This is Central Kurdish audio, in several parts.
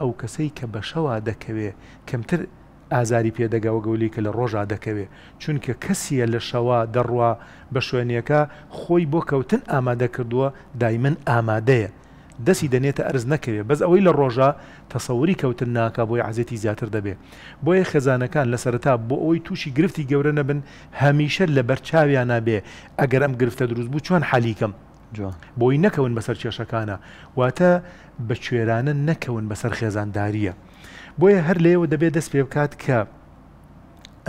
ئەو کەسەی کە بە شەوا دەکەوێ کەمتر ئازاری پێدەگەوە گەولی کە لە ڕۆژا دەکەوێ چونکە کەسیە لە شەوا دەڕوا بە شوێنیەکە خۆی بۆ کەوتن ئامادە کردووە دایمن ئامادەیە دەسی دەنێتە ئەرز نەکەوێت بەس ئەوەی لە ڕۆژە تەسەوری کەوتن ناکە بۆی عزێتی زیاتر دەبێ بۆیە خێزانەکان لە سەرتا بۆ ئەوی تووشی گرفتی گەورە نەبن هەمیشە لە بەرچاویان نابێ ئەگەر ئەم گرفتە دروست بوو چۆن حالیکەم بۆی نەکەون بەسەر کێشەکانە واتە بە کوێرانە نەکەون بەسەر خێزانداریە بۆیە هەر لێوە دەبێت دەست پێ بکات کە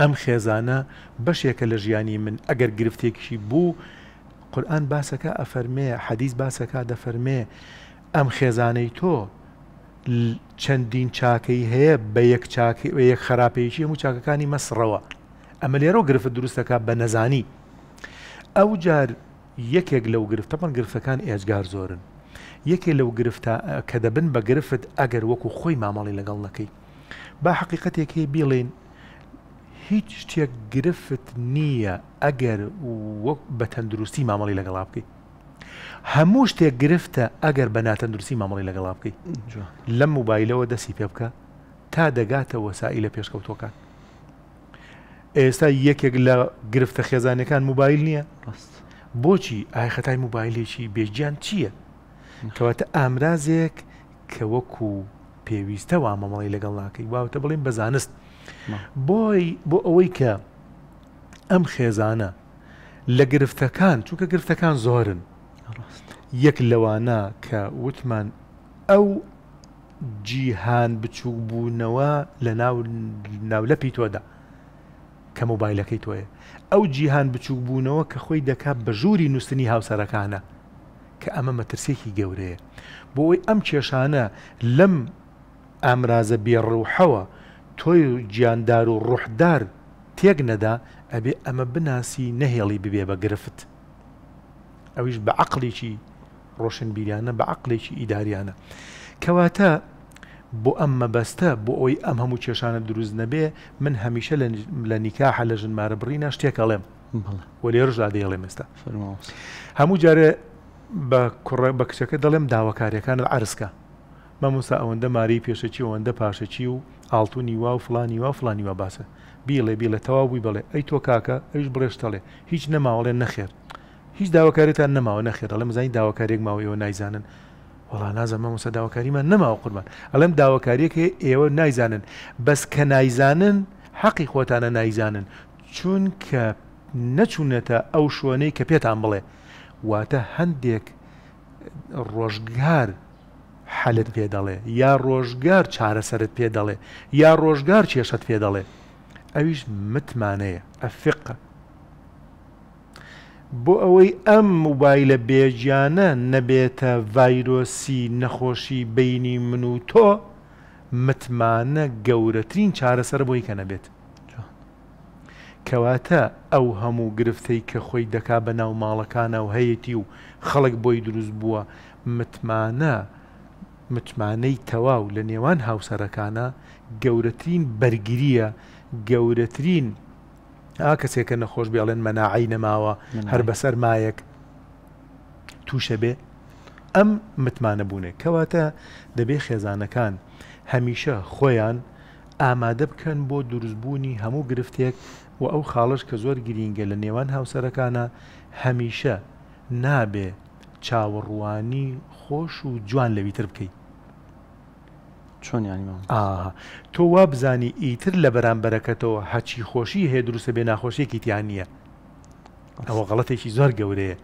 ئەم خێزانە بەشێکە لە ژیانی من ئەگەر گرفتێکیشی بوو قورآن باسەکە ئەفەرمێ حەدیز باسەکە دەفەرمێ ئەم خێزانەی تۆ چەندین چاکەی هەیە بە یەک یەک خراپەیەکی هەموو چاکەکانی مەسڕەوە ئەمە لێرۆ گرفت دروستەکە بە نەزانی ئەو جار یەکێک لەو گرفتەپەن گرفتەکان ئێجگار زۆرن یەکێ لەو گرفتە کە دەبن بە گرفت ئەگەر وەکو خۆی مامەڵی لەگەڵ نەکەی با حقیقەتێکی بیڵێن هیچ شتێک گرفت نییە ئەگەر وەک بە تەندروستی مامەڵی لەگەڵا بکەیت هەموو شتێک گرفتە ئەگەر بە ناتەندروستی مامەڵی لەگەڵا بکەیت لەم موبایلەوە دەستی پێ بکە تا دەگاتە وەسایی لە پێشکەوتۆکان ئێستا یەکێک لە گرفتە خێزانەکان موبایل نییە ڕاست بۆچی ئای خەتای موبایلێکی بێجیان چییە کەواتە ئامرازێک کە وەکو پێویستە وا مەمەڵی لەگەڵ ناکەی واوتە بڵێن بەزانست بۆی بۆ ئەوەی کە ئەم خێزانە لە گرفتەکان چونکە گرفتەکان زۆرن یەک لەوانە کە وتمان ئەو جیهان بچووبوونەوە لە ناو ناولەپی تۆدا کە مۆبایلەکەی تۆیە ئەو جیهان بچوک بوونەوە کە خۆی دەکات بە ژووری نووسنی هاوسەرەکانە کە ئەمە مەترسێکی گەورەیە بۆ ئەوی ئەم کێشانە لەم ئامرازە بێڕوحەوە تۆی گیاندار و ڕوحدار تێک نەدا ئەبێ ئەمە بناسی نەهێڵی ببێ بە گرفت ئەویش بە عقلێکی ڕۆشن بیریانە بە عقلێکی ئیداریانە کەواتە بۆ ئەم مەبەستە بۆ ئەوی ئەم هەموو کێشانە دروست نەبێ من هەمیشە لە نیکاح لە ژنمارە بڕینە شتێکەڵێم وەێ ڕژدا دێڵێ ئێستا هەموو جارێ بە کوڕێ بە کچەکە دەڵێم داواکاریەکانت ئارسکە مەموسا ئەوەندە ماری پێشەکی ئەوەندە پاشەچی و ئاڵتونی وا و فلانی وا فلانی وا باسە بیڵێ بیڵێ تەواوی بڵێ ئەی تۆ کاکە ئەوش بڕێشتەڵێ هیچ نەماوەڵێن نەخێر هیچ داواکاریتان نەماوە نەخێر لە مزانی داواکارێک ماوەیەوە نایزانن وڵا نازەمە موسە داواکاریمە نەماوە قوربان ئەڵم داواکاریەکە ئێوە نایزانن بەس کە نایزانن حەقی خۆتانە نایزانن چون کە نەچوونەتە ئەو شوێنەی کە پێتان بڵێ واتە هەندێک ڕۆژگار حەلت پێ دەڵێ یا ڕۆژگار چارەسەرت پێ دەڵێ یا ڕۆژگار کێشت پێ دەڵێ ئەویش متمانەیە ئەفقە بۆ ئەوەی ئەم موبایلە بێژیانە نەبێتە ڤایرۆسی نەخۆشی بینی من و تۆ متمانە گەورەترین چارەسەر بۆی کە نەبێت کەواتە ئەو هەموو گرفتەی کە خۆی دەکا بە ناو ماڵەکانە و هەیەتی و خەڵک بۆی دروست بووە متمانە متمانەی تەواو لە نێوان هاوسەرەکانە گەورەترین بەرگریە گەورەترین ئا کەسێکە نەخۆش بێڵێن مەناعی نەماوە هەر بەسەر مایەک تووشە بێ ئەم متمانە بوونێ کەواتە دەبێ خێزانەکان هەمیشە خۆیان ئامادە بکەن بۆ دروستبوونی هەموو گرفتێک و ئەو خاڵش کە زۆر گرینگە لە نێوان هاوسەرەکانە هەمیشە نابێ چاوەڕوانی خۆش و جوان لەویتر بکەیت چۆنیانیمان تۆ وا بزانی ئیتر لە بەرامبەرەکەتەوە حەچی خۆشی هەیە دروستە بێ ناخۆشیەکی تیان نییە ئەوە غەڵەتێکی زۆر گەورەیە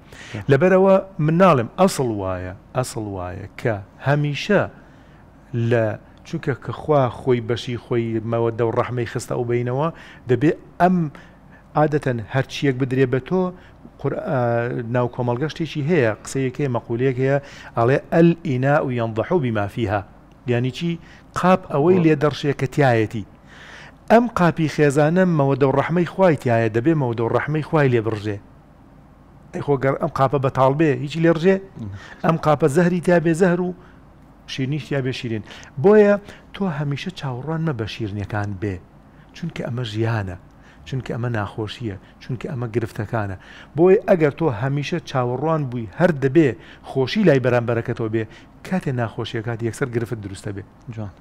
لەبەرەوە مناڵم ئەسڵ وایە ئەسڵ وایە کە هەمیشە لە چونکە کەخوا خۆی بەشی خۆی مەوە دە و ڕەحمەی خستە ئەو بینەوە دەبێ ئەم عادەتەن هەرچیەک بدرێ بە تۆ ناو کۆمەلگەشتێکی هەیە قسەیەکەی مەقولەیەک هەیە ئەڵێ ئەل ئینا و یانضحو بیمافیها دیانیچی قاپ ئەوەی لێ دەڕشێکەتیایەتی ئەم قاپی خێزانەمەوە دە ڕەحمەی خوایتیایە دەبێمەوە دە ڕەحمەی خوای لێ بڕژێ ئەیخۆگەر ئەم قاپە بەتاڵبێ هیچی لێ ڕژێ ئەم قاپە زەهری تا بێ زەهر و شیرنیشتیا بێ شیرین بۆیە تۆ هەمیشە چاوەڕان مە بە شیرنیەکان بێ چونکە ئەمە ژیانە چونکە ئەمە ناخۆشیە چونکە ئەمە گرفتەکانە بۆی ئەگەر تۆ هەمیشە چاوەڕوان بووی هەر دەبێ خۆشی لای بەرامبەرەکە تۆ بێ کاتێ ناخۆشیەکات یەکسەر گرفت دروستە بێ جوان.